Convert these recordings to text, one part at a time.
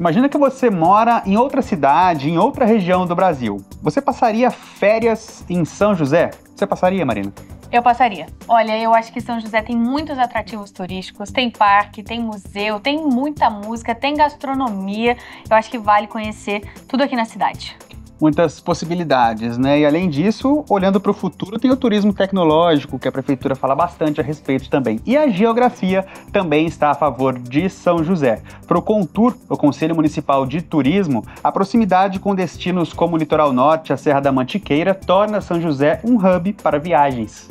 Imagina que você mora em outra cidade, em outra região do Brasil. Você passaria férias em São José? Você passaria, Marina? Eu passaria. Olha, eu acho que São José tem muitos atrativos turísticos, tem parque, tem museu, tem muita música, tem gastronomia. Eu acho que vale conhecer tudo aqui na cidade muitas possibilidades, né? E além disso, olhando para o futuro, tem o turismo tecnológico, que a prefeitura fala bastante a respeito também. E a geografia também está a favor de São José. Para o Contur, o Conselho Municipal de Turismo, a proximidade com destinos como o Litoral Norte, a Serra da Mantiqueira, torna São José um hub para viagens.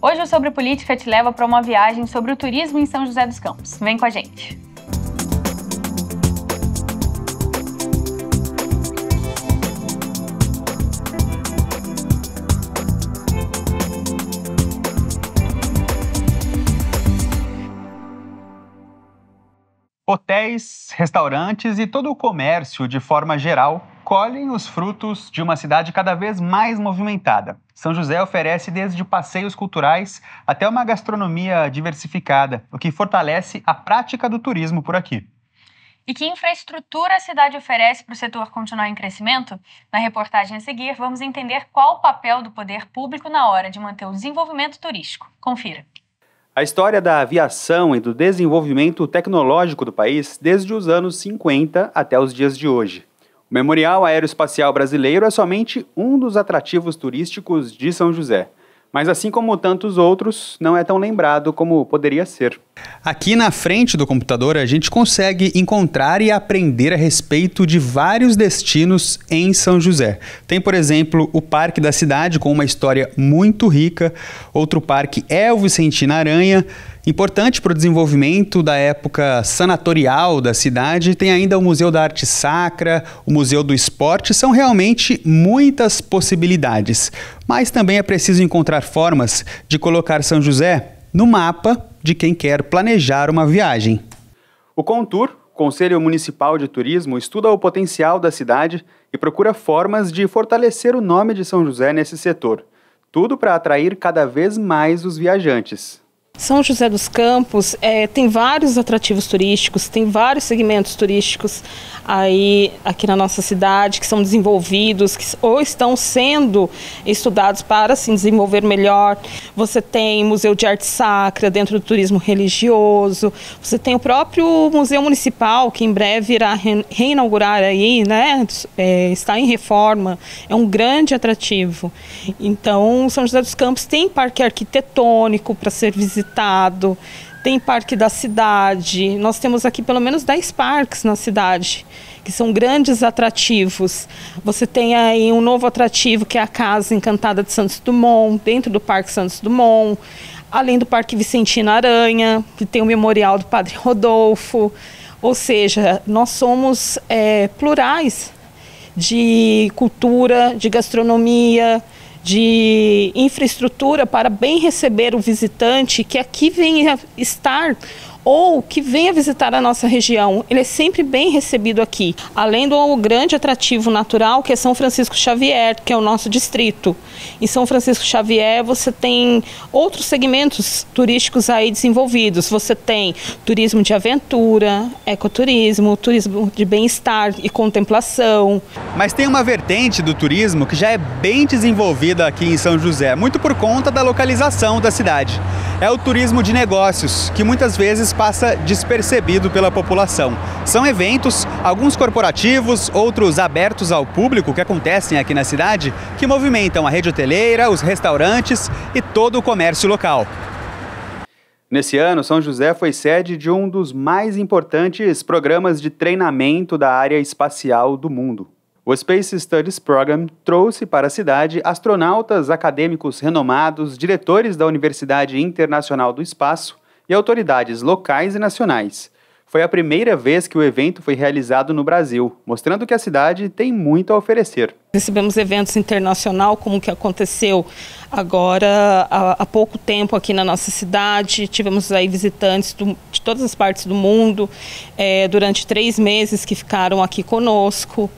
Hoje o Sobre Política te leva para uma viagem sobre o turismo em São José dos Campos. Vem com a gente. hotéis, restaurantes e todo o comércio, de forma geral, colhem os frutos de uma cidade cada vez mais movimentada. São José oferece desde passeios culturais até uma gastronomia diversificada, o que fortalece a prática do turismo por aqui. E que infraestrutura a cidade oferece para o setor continuar em crescimento? Na reportagem a seguir, vamos entender qual o papel do poder público na hora de manter o desenvolvimento turístico. Confira. A história da aviação e do desenvolvimento tecnológico do país desde os anos 50 até os dias de hoje. O Memorial Aeroespacial Brasileiro é somente um dos atrativos turísticos de São José mas assim como tantos outros, não é tão lembrado como poderia ser. Aqui na frente do computador, a gente consegue encontrar e aprender a respeito de vários destinos em São José. Tem, por exemplo, o Parque da Cidade, com uma história muito rica, outro parque é o Vicentina Aranha. Importante para o desenvolvimento da época sanatorial da cidade, tem ainda o Museu da Arte Sacra, o Museu do Esporte, são realmente muitas possibilidades. Mas também é preciso encontrar formas de colocar São José no mapa de quem quer planejar uma viagem. O Contur, Conselho Municipal de Turismo, estuda o potencial da cidade e procura formas de fortalecer o nome de São José nesse setor. Tudo para atrair cada vez mais os viajantes. São José dos Campos é, tem vários atrativos turísticos, tem vários segmentos turísticos aí aqui na nossa cidade que são desenvolvidos que, ou estão sendo estudados para se assim, desenvolver melhor. Você tem Museu de Arte Sacra dentro do turismo religioso, você tem o próprio Museu Municipal que em breve irá reinaugurar aí, né? É, está em reforma, é um grande atrativo. Então, São José dos Campos tem parque arquitetônico para ser visitado visitado, tem parque da cidade. Nós temos aqui pelo menos 10 parques na cidade, que são grandes atrativos. Você tem aí um novo atrativo que é a Casa Encantada de Santos Dumont, dentro do Parque Santos Dumont, além do Parque Vicentina Aranha, que tem o memorial do Padre Rodolfo. Ou seja, nós somos é, plurais de cultura, de gastronomia, de infraestrutura para bem receber o visitante que aqui venha estar ou que venha visitar a nossa região. Ele é sempre bem recebido aqui. Além do grande atrativo natural que é São Francisco Xavier, que é o nosso distrito. Em São Francisco Xavier você tem outros segmentos turísticos aí desenvolvidos. Você tem turismo de aventura, ecoturismo, turismo de bem-estar e contemplação. Mas tem uma vertente do turismo que já é bem desenvolvida aqui em São José, muito por conta da localização da cidade. É o turismo de negócios, que muitas vezes passa despercebido pela população. São eventos, alguns corporativos, outros abertos ao público que acontecem aqui na cidade, que movimentam a rede hoteleira, os restaurantes e todo o comércio local. Nesse ano, São José foi sede de um dos mais importantes programas de treinamento da área espacial do mundo. O Space Studies Program trouxe para a cidade astronautas, acadêmicos renomados, diretores da Universidade Internacional do Espaço e autoridades locais e nacionais. Foi a primeira vez que o evento foi realizado no Brasil, mostrando que a cidade tem muito a oferecer. Recebemos eventos internacional, como o que aconteceu agora há, pouco tempo aqui na nossa cidade. Tivemos aí visitantes do, de todas as partes do mundo é, durante três meses que ficaram aqui conosco.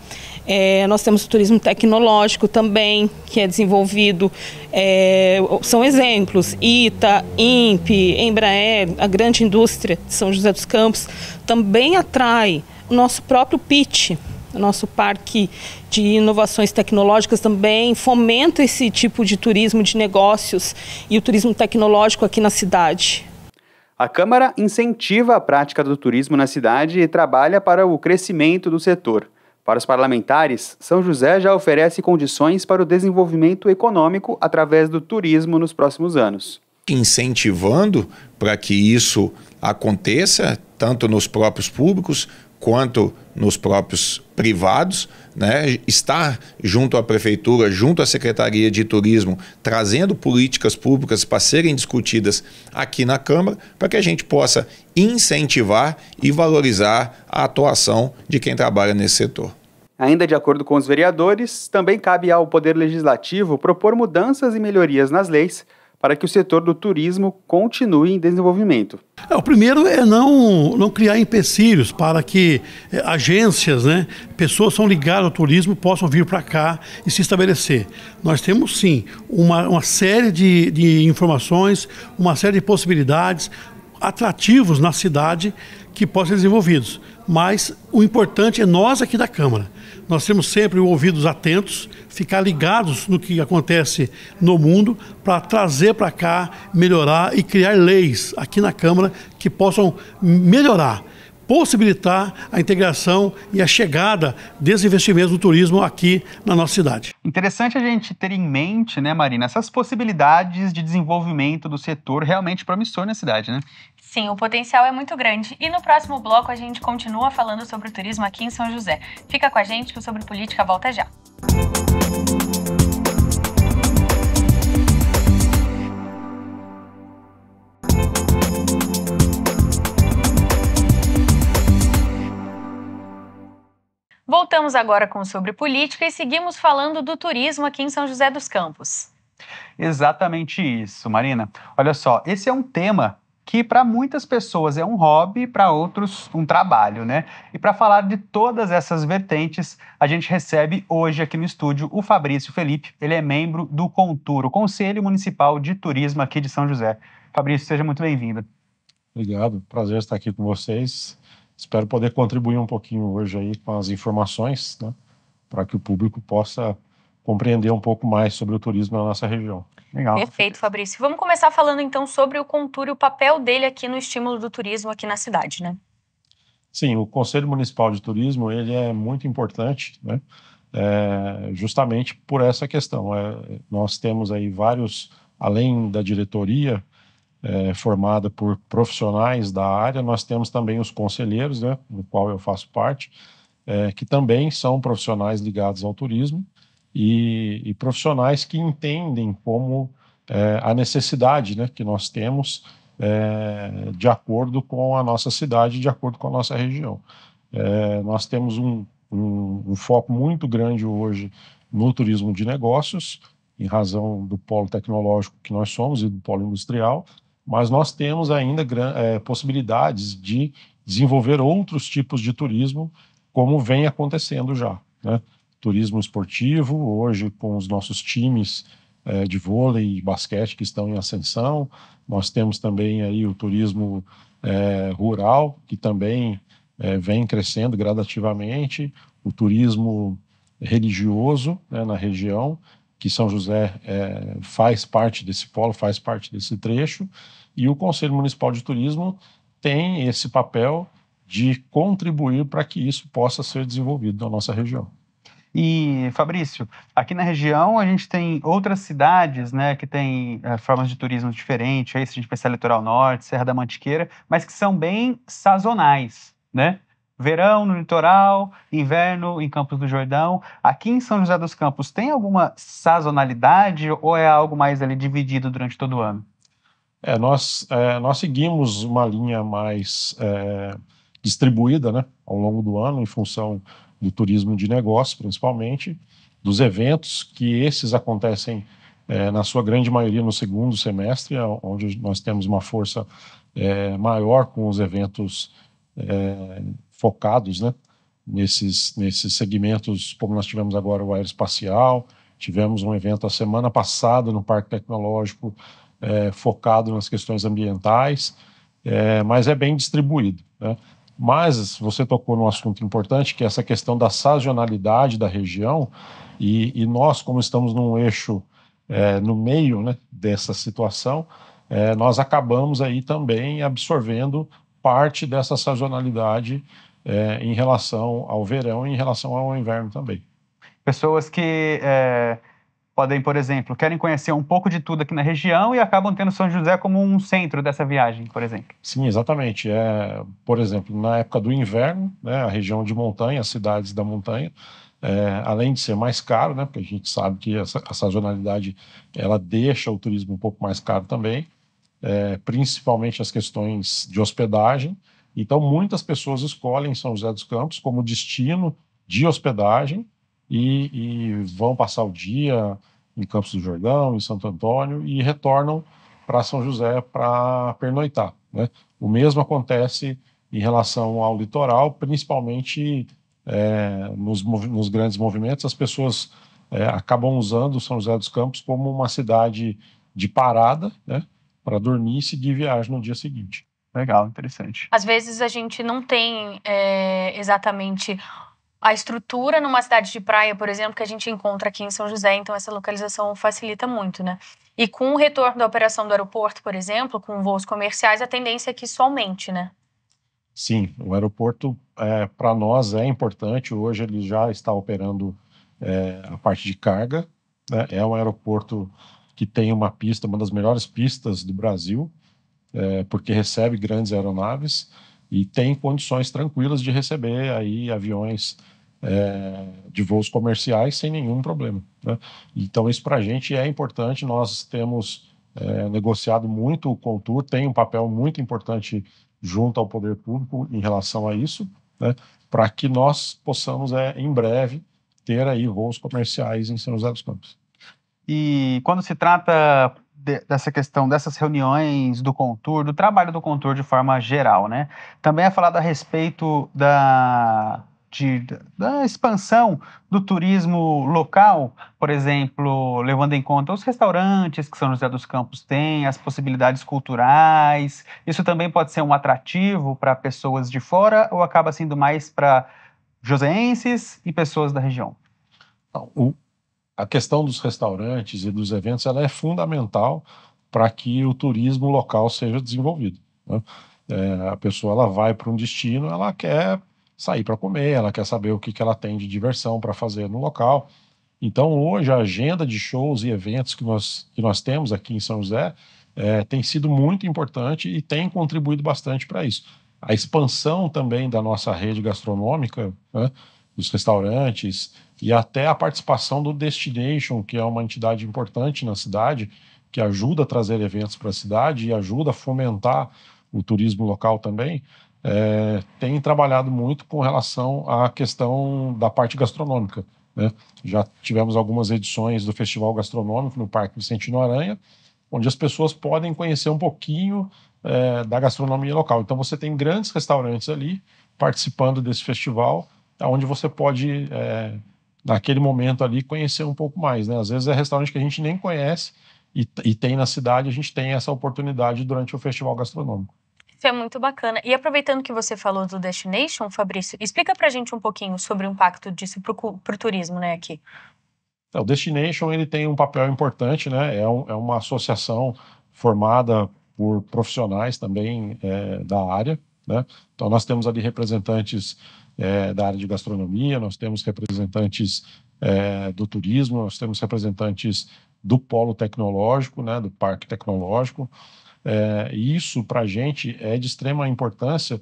É, nós temos o turismo tecnológico também, que é desenvolvido. É, são exemplos, ITA, INPE, Embraer, a grande indústria de São José dos Campos, também atrai o nosso próprio PIT, nosso parque de inovações tecnológicas também fomenta esse tipo de turismo de negócios e o turismo tecnológico aqui na cidade. A Câmara incentiva a prática do turismo na cidade e trabalha para o crescimento do setor. Para os parlamentares, São José já oferece condições para o desenvolvimento econômico através do turismo nos próximos anos. Incentivando para que isso aconteça, tanto nos próprios públicos quanto nos próprios privados, né? estar junto à prefeitura, junto à Secretaria de Turismo, trazendo políticas públicas para serem discutidas aqui na Câmara, para que a gente possa incentivar e valorizar a atuação de quem trabalha nesse setor. Ainda de acordo com os vereadores, também cabe ao Poder Legislativo propor mudanças e melhorias nas leis para que o setor do turismo continue em desenvolvimento? É, o primeiro é não, não criar empecilhos para que é, agências, né, pessoas são ligadas ao turismo possam vir para cá e se estabelecer. Nós temos sim uma, uma série de, de informações, uma série de possibilidades, atrativos na cidade que possam ser desenvolvidos. Mas o importante é nós aqui da Câmara. Nós temos sempre ouvidos atentos, ficar ligados no que acontece no mundo para trazer para cá, melhorar e criar leis aqui na Câmara que possam melhorar possibilitar a integração e a chegada desses investimentos do turismo aqui na nossa cidade. Interessante a gente ter em mente, né, Marina, essas possibilidades de desenvolvimento do setor realmente promissor na cidade, né? Sim, o potencial é muito grande. E no próximo bloco a gente continua falando sobre o turismo aqui em São José. Fica com a gente que o Sobre Política volta já. Música Voltamos agora com Sobre Política e seguimos falando do turismo aqui em São José dos Campos. Exatamente isso, Marina. Olha só, esse é um tema que para muitas pessoas é um hobby, para outros um trabalho, né? E para falar de todas essas vertentes, a gente recebe hoje aqui no estúdio o Fabrício Felipe. Ele é membro do Contur, o Conselho Municipal de Turismo aqui de São José. Fabrício, seja muito bem-vindo. Obrigado, prazer estar aqui com vocês. Espero poder contribuir um pouquinho hoje aí com as informações, né, para que o público possa compreender um pouco mais sobre o turismo na nossa região. Legal. Perfeito, Fabrício. Vamos começar falando então sobre o Contur e o papel dele aqui no estímulo do turismo aqui na cidade, né? Sim, o Conselho Municipal de Turismo ele é muito importante, né? É, justamente por essa questão. É, nós temos aí vários, além da diretoria, é, formada por profissionais da área, nós temos também os conselheiros, né, no qual eu faço parte, é, que também são profissionais ligados ao turismo e, e profissionais que entendem como é, a necessidade né, que nós temos é, de acordo com a nossa cidade, de acordo com a nossa região. É, nós temos um, um, um foco muito grande hoje no turismo de negócios, em razão do polo tecnológico que nós somos e do polo industrial, mas nós temos ainda é, possibilidades de desenvolver outros tipos de turismo, como vem acontecendo já. Né? Turismo esportivo, hoje com os nossos times é, de vôlei e basquete que estão em ascensão, nós temos também aí o turismo é, rural, que também é, vem crescendo gradativamente, o turismo religioso né, na região, que São José é, faz parte desse polo, faz parte desse trecho, e o Conselho Municipal de Turismo tem esse papel de contribuir para que isso possa ser desenvolvido na nossa região. E, Fabrício, aqui na região a gente tem outras cidades né, que têm é, formas de turismo diferentes, aí se a gente pensar litoral norte, Serra da Mantiqueira, mas que são bem sazonais, né? Verão no litoral, inverno em Campos do Jordão. Aqui em São José dos Campos, tem alguma sazonalidade ou é algo mais ali dividido durante todo o ano? É, nós, é, nós seguimos uma linha mais é, distribuída né, ao longo do ano, em função do turismo de negócio, principalmente, dos eventos, que esses acontecem é, na sua grande maioria no segundo semestre, onde nós temos uma força é, maior com os eventos é, focados né, nesses, nesses segmentos, como nós tivemos agora o aeroespacial, tivemos um evento a semana passada no Parque Tecnológico é, focado nas questões ambientais, é, mas é bem distribuído. Né? Mas você tocou num assunto importante, que é essa questão da sazonalidade da região, e, e nós, como estamos num eixo é, no meio né, dessa situação, é, nós acabamos aí também absorvendo parte dessa sazonalidade é, em relação ao verão e em relação ao inverno também. Pessoas que é, podem, por exemplo, querem conhecer um pouco de tudo aqui na região e acabam tendo São José como um centro dessa viagem, por exemplo. Sim, exatamente. É, por exemplo, na época do inverno, né, a região de montanha, as cidades da montanha, é, além de ser mais caro, né, porque a gente sabe que essa, a sazonalidade ela deixa o turismo um pouco mais caro também, é, principalmente as questões de hospedagem, então, muitas pessoas escolhem São José dos Campos como destino de hospedagem e, e vão passar o dia em Campos do Jordão, em Santo Antônio e retornam para São José para pernoitar. Né? O mesmo acontece em relação ao litoral, principalmente é, nos, nos, grandes movimentos, as pessoas é, acabam usando São José dos Campos como uma cidade de parada né, para dormir e seguir viagem no dia seguinte. Legal, interessante. Às vezes a gente não tem é, exatamente a estrutura numa cidade de praia, por exemplo, que a gente encontra aqui em São José, então essa localização facilita muito, né? E com o retorno da operação do aeroporto, por exemplo, com voos comerciais, a tendência é que isso aumente, né? Sim, o aeroporto é, para nós é importante. Hoje ele já está operando é, a parte de carga. Né? É um aeroporto que tem uma pista, uma das melhores pistas do Brasil é, porque recebe grandes aeronaves e tem condições tranquilas de receber aí aviões é, de voos comerciais sem nenhum problema. Né? Então isso para a gente é importante. Nós temos é, negociado muito o contour tem um papel muito importante junto ao poder público em relação a isso, né? para que nós possamos é, em breve ter aí voos comerciais em São José dos Campos. E quando se trata de, dessa questão dessas reuniões do contorno do trabalho do contorno de forma geral, né? Também é falado a respeito da, de, da expansão do turismo local, por exemplo, levando em conta os restaurantes que São José dos Campos tem, as possibilidades culturais. Isso também pode ser um atrativo para pessoas de fora ou acaba sendo mais para joseenses e pessoas da região? Tá, a questão dos restaurantes e dos eventos ela é fundamental para que o turismo local seja desenvolvido. Né? É, a pessoa ela vai para um destino, ela quer sair para comer, ela quer saber o que, que ela tem de diversão para fazer no local. Então, hoje, a agenda de shows e eventos que nós, que nós temos aqui em São José é, tem sido muito importante e tem contribuído bastante para isso. A expansão também da nossa rede gastronômica, né, dos restaurantes e até a participação do Destination, que é uma entidade importante na cidade, que ajuda a trazer eventos para a cidade e ajuda a fomentar o turismo local também, é, tem trabalhado muito com relação à questão da parte gastronômica. Né? Já tivemos algumas edições do Festival Gastronômico no Parque Vicentino Aranha, onde as pessoas podem conhecer um pouquinho é, da gastronomia local. Então você tem grandes restaurantes ali participando desse festival onde você pode, é, naquele momento ali, conhecer um pouco mais. Né? Às vezes é restaurante que a gente nem conhece e, e tem na cidade, a gente tem essa oportunidade durante o festival gastronômico. Isso é muito bacana. E aproveitando que você falou do Destination, Fabrício, explica para a gente um pouquinho sobre o impacto disso para o turismo, né, aqui. Então, o Destination, ele tem um papel importante, né, é, um, é uma associação formada por profissionais também é, da área, né, então nós temos ali representantes é, da área de gastronomia, nós temos representantes é, do turismo, nós temos representantes do polo tecnológico, né, do parque tecnológico. É, isso, para a gente, é de extrema importância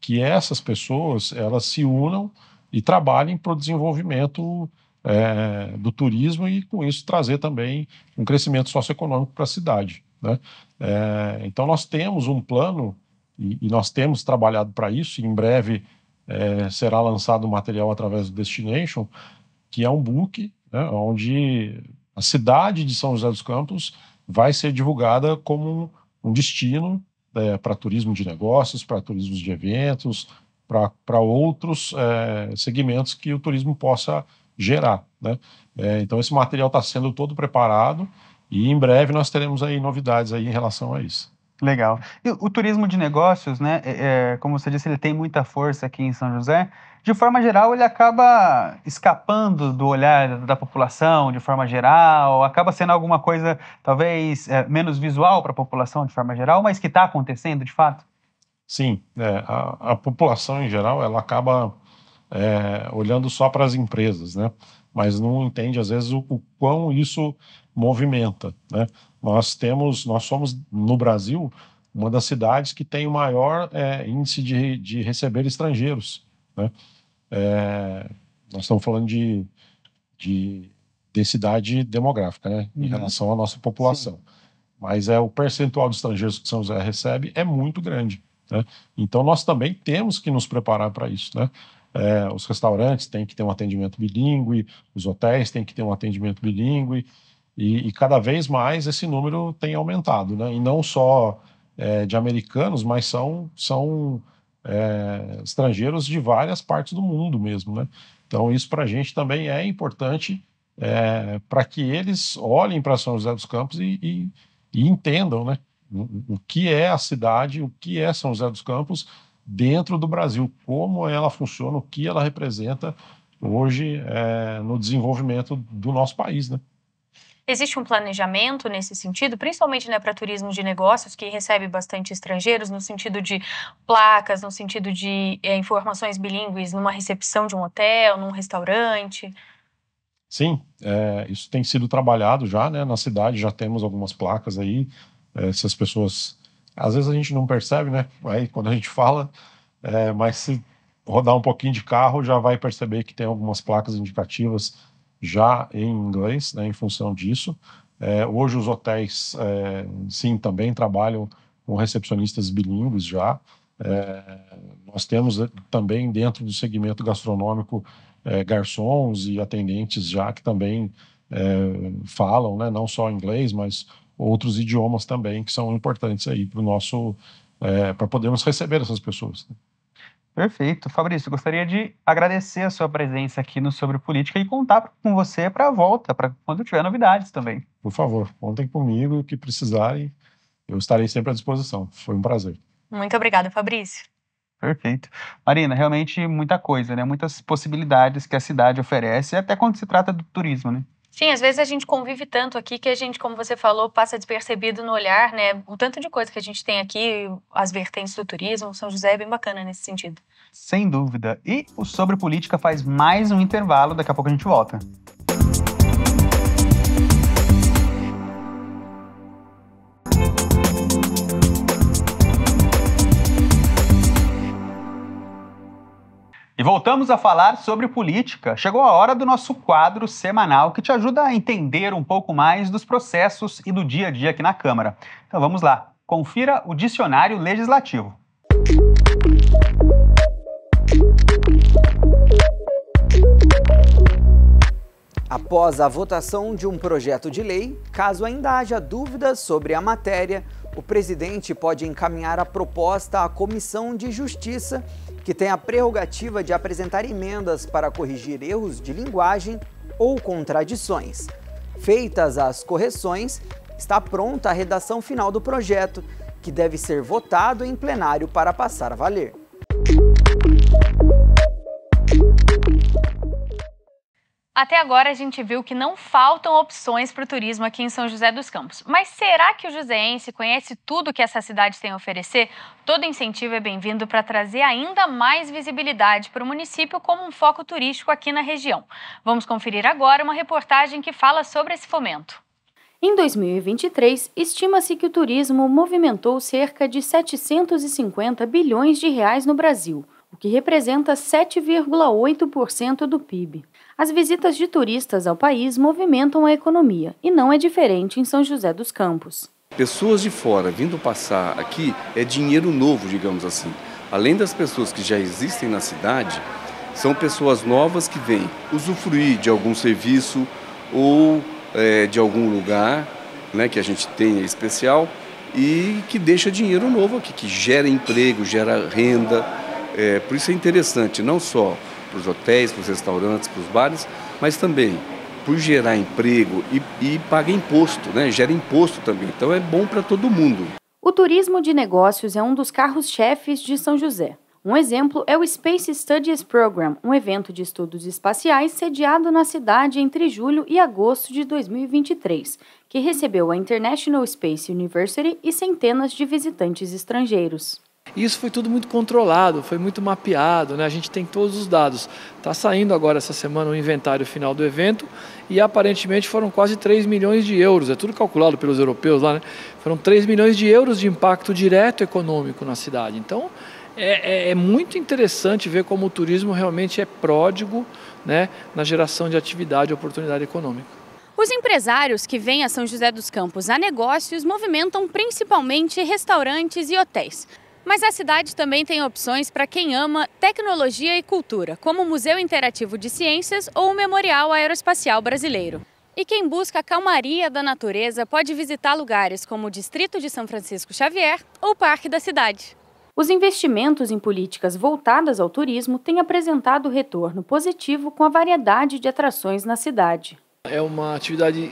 que essas pessoas elas se unam e trabalhem para o desenvolvimento é, do turismo e, com isso, trazer também um crescimento socioeconômico para a cidade. Né? É, então, nós temos um plano e, e nós temos trabalhado para isso. E em breve, é, será lançado o material através do Destination, que é um book né, onde a cidade de São José dos Campos vai ser divulgada como um destino é, para turismo de negócios, para turismo de eventos, para outros é, segmentos que o turismo possa gerar. Né? É, então, esse material está sendo todo preparado e em breve nós teremos aí novidades aí em relação a isso. Legal. E o turismo de negócios, né, é, é, como você disse, ele tem muita força aqui em São José. De forma geral, ele acaba escapando do olhar da população, de forma geral, acaba sendo alguma coisa talvez é, menos visual para a população, de forma geral, mas que está acontecendo de fato? Sim. É, a, a, população em geral, ela acaba é, olhando só para as empresas, né? Mas não entende, às vezes, o, o quão isso movimenta, né? Nós temos, nós somos no Brasil uma das cidades que tem o maior é, índice de, de receber estrangeiros. Né? É, nós estamos falando de, de densidade demográfica, né? Em uhum. relação à nossa população. Sim. Mas é o percentual de estrangeiros que São José recebe é muito grande. Né? Então nós também temos que nos preparar para isso, né? É, os restaurantes têm que ter um atendimento bilíngue, os hotéis têm que ter um atendimento bilíngue, e, e, cada vez mais esse número tem aumentado, né? E não só é, de americanos, mas são, são é, estrangeiros de várias partes do mundo mesmo, né? Então isso para a gente também é importante é, para que eles olhem para São José dos Campos e, e, e entendam, né? O, o que é a cidade, o que é São José dos Campos dentro do Brasil, como ela funciona, o que ela representa hoje é, no desenvolvimento do nosso país, né? Existe um planejamento nesse sentido, principalmente né, para turismo de negócios, que recebe bastante estrangeiros, no sentido de placas, no sentido de é, informações bilíngues numa recepção de um hotel, num restaurante? Sim, é, isso tem sido trabalhado já né, na cidade, já temos algumas placas aí. É, se as pessoas. Às vezes a gente não percebe, né? Aí quando a gente fala, mas se rodar um pouquinho de carro já vai perceber que tem algumas placas indicativas já em inglês, né, em função disso. É, hoje os hotéis, é, sim, também trabalham com recepcionistas bilíngues já. É, nós temos é, também dentro do segmento gastronômico é, garçons e atendentes já que também é, falam, né, não só inglês, mas outros idiomas também que são importantes aí para o nosso, para podermos receber essas pessoas. Né? Perfeito. Fabrício, gostaria de agradecer a sua presença aqui no Sobre Política e contar com você para a volta, para quando tiver novidades também. Por favor, contem comigo o que precisarem. Eu estarei sempre à disposição. Foi um prazer. Muito obrigada, Fabrício. Perfeito. Marina, realmente muita coisa, né? Muitas possibilidades que a cidade oferece, até quando se trata do turismo, né? Sim, às vezes a gente convive tanto aqui que a gente, como você falou, passa despercebido no olhar, né? O tanto de coisa que a gente tem aqui, as vertentes do turismo, São José é bem bacana nesse sentido. Sem dúvida. E o Sobre Política faz mais um intervalo, daqui a pouco a gente volta. voltamos a falar sobre política. Chegou a hora do nosso quadro semanal que te ajuda a entender um pouco mais dos processos e do dia a dia aqui na Câmara. Então vamos lá. Confira o dicionário legislativo. Após a votação de um projeto de lei, caso ainda haja dúvidas sobre a matéria, o presidente pode encaminhar a proposta à Comissão de Justiça que tem a prerrogativa de apresentar emendas para corrigir erros de linguagem ou contradições. Feitas as correções, está pronta a redação final do projeto, que deve ser votado em plenário para passar a valer. Até agora a gente viu que não faltam opções para o turismo aqui em São José dos Campos. Mas será que o joseense conhece tudo que essa cidade tem a oferecer? Todo incentivo é bem-vindo para trazer ainda mais visibilidade para o município como um foco turístico aqui na região. Vamos conferir agora uma reportagem que fala sobre esse fomento. Em 2023, estima-se que o turismo movimentou cerca de 750 bilhões de reais no Brasil o que representa 7,8% do PIB. As visitas de turistas ao país movimentam a economia e não é diferente em São José dos Campos. Pessoas de fora vindo passar aqui é dinheiro novo, digamos assim. Além das pessoas que já existem na cidade, são pessoas novas que vêm usufruir de algum serviço ou é, de algum lugar né, que a gente tenha especial e que deixa dinheiro novo aqui, que gera emprego, gera renda. É, por isso é interessante, não só para os hotéis, para os restaurantes, para os bares, mas também por gerar emprego e, e paga imposto, né? gera imposto também. Então é bom para todo mundo. O turismo de negócios é um dos carros-chefes de São José. Um exemplo é o Space Studies Program, um evento de estudos espaciais sediado na cidade entre julho e agosto de 2023, que recebeu a International Space University e centenas de visitantes estrangeiros. E isso foi tudo muito controlado, foi muito mapeado, né? a gente tem todos os dados. Está saindo agora essa semana o inventário final do evento e aparentemente foram quase 3 milhões de euros, é tudo calculado pelos europeus lá, né? foram 3 milhões de euros de impacto direto econômico na cidade. Então é, é, é muito interessante ver como o turismo realmente é pródigo né, na geração de atividade e oportunidade econômica. Os empresários que vêm a São José dos Campos a negócios movimentam principalmente restaurantes e hotéis. Mas a cidade também tem opções para quem ama tecnologia e cultura, como o Museu Interativo de Ciências ou o Memorial Aeroespacial Brasileiro. E quem busca a calmaria da natureza pode visitar lugares como o Distrito de São Francisco Xavier ou o Parque da Cidade. Os investimentos em políticas voltadas ao turismo têm apresentado retorno positivo com a variedade de atrações na cidade. É uma atividade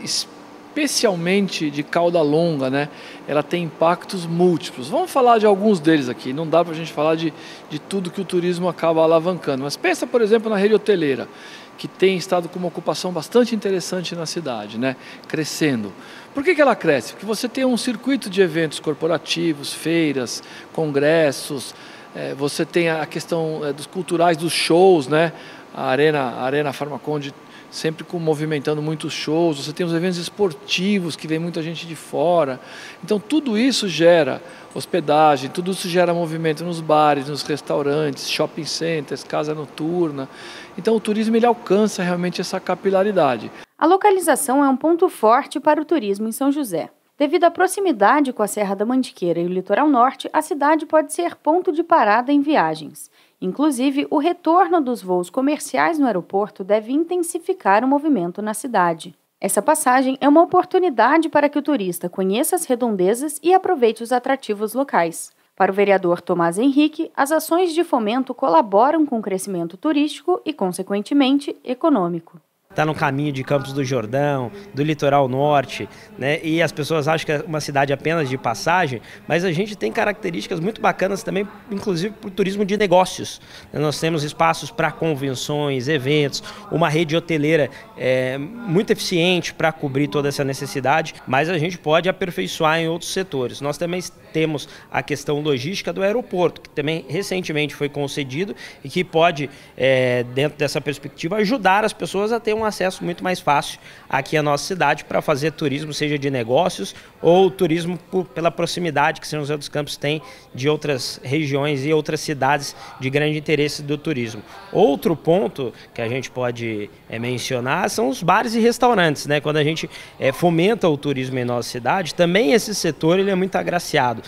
especialmente de cauda longa, né? Ela tem impactos múltiplos. Vamos falar de alguns deles aqui. Não dá para a gente falar de, de tudo que o turismo acaba alavancando. Mas pensa, por exemplo, na rede hoteleira, que tem estado com uma ocupação bastante interessante na cidade, né? Crescendo. Por que, que ela cresce? Porque você tem um circuito de eventos corporativos, feiras, congressos. É, você tem a questão é, dos culturais, dos shows, né? A Arena, a Arena Farmaconde sempre com, movimentando muitos shows, você tem os eventos esportivos que vem muita gente de fora. Então tudo isso gera hospedagem, tudo isso gera movimento nos bares, nos restaurantes, shopping centers, casa noturna. Então o turismo ele alcança realmente essa capilaridade. A localização é um ponto forte para o turismo em São José. Devido à proximidade com a Serra da Mantiqueira e o litoral norte, a cidade pode ser ponto de parada em viagens. Inclusive, o retorno dos voos comerciais no aeroporto deve intensificar o movimento na cidade. Essa passagem é uma oportunidade para que o turista conheça as redondezas e aproveite os atrativos locais. Para o vereador Tomás Henrique, as ações de fomento colaboram com o crescimento turístico e, consequentemente, econômico está no caminho de Campos do Jordão, do litoral norte, né? E as pessoas acham que é uma cidade apenas de passagem, mas a gente tem características muito bacanas também, inclusive para o turismo de negócios. Né? Nós temos espaços para convenções, eventos, uma rede hoteleira é, muito eficiente para cobrir toda essa necessidade, mas a gente pode aperfeiçoar em outros setores. Nós também temos a questão logística do aeroporto, que também recentemente foi concedido e que pode, é, dentro dessa perspectiva, ajudar as pessoas a ter um um acesso muito mais fácil aqui à nossa cidade para fazer turismo, seja de negócios ou turismo por, pela proximidade que São José dos Campos tem de outras regiões e outras cidades de grande interesse do turismo. Outro ponto que a gente pode é, mencionar são os bares e restaurantes. Né? Quando a gente é, fomenta o turismo em nossa cidade, também esse setor ele é muito agraciado.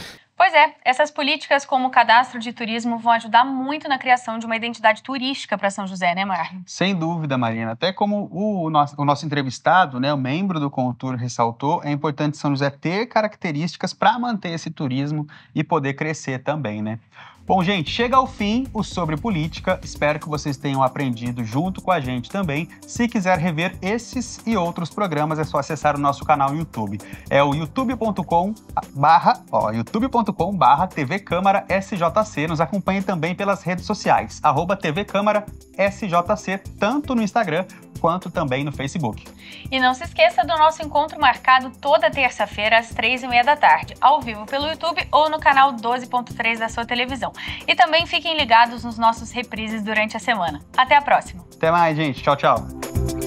Pois é, essas políticas como o cadastro de turismo vão ajudar muito na criação de uma identidade turística para São José, né, Mar? Sem dúvida, Marina. Até como o nosso, o nosso entrevistado, né, o membro do Contur, ressaltou, é importante São José ter características para manter esse turismo e poder crescer também, né? Bom, gente, chega ao fim o Sobre Política. Espero que vocês tenham aprendido junto com a gente também. Se quiser rever esses e outros programas, é só acessar o nosso canal no YouTube. É o youtube.com barra, youtube.com barra TV Câmara SJC. Nos acompanhe também pelas redes sociais, arroba TV Câmara SJC, tanto no Instagram quanto também no Facebook. E não se esqueça do nosso encontro marcado toda terça-feira às três e meia da tarde, ao vivo pelo YouTube ou no canal 12.3 da sua televisão. E também fiquem ligados nos nossos reprises durante a semana. Até a próxima. Até mais, gente. Tchau, tchau.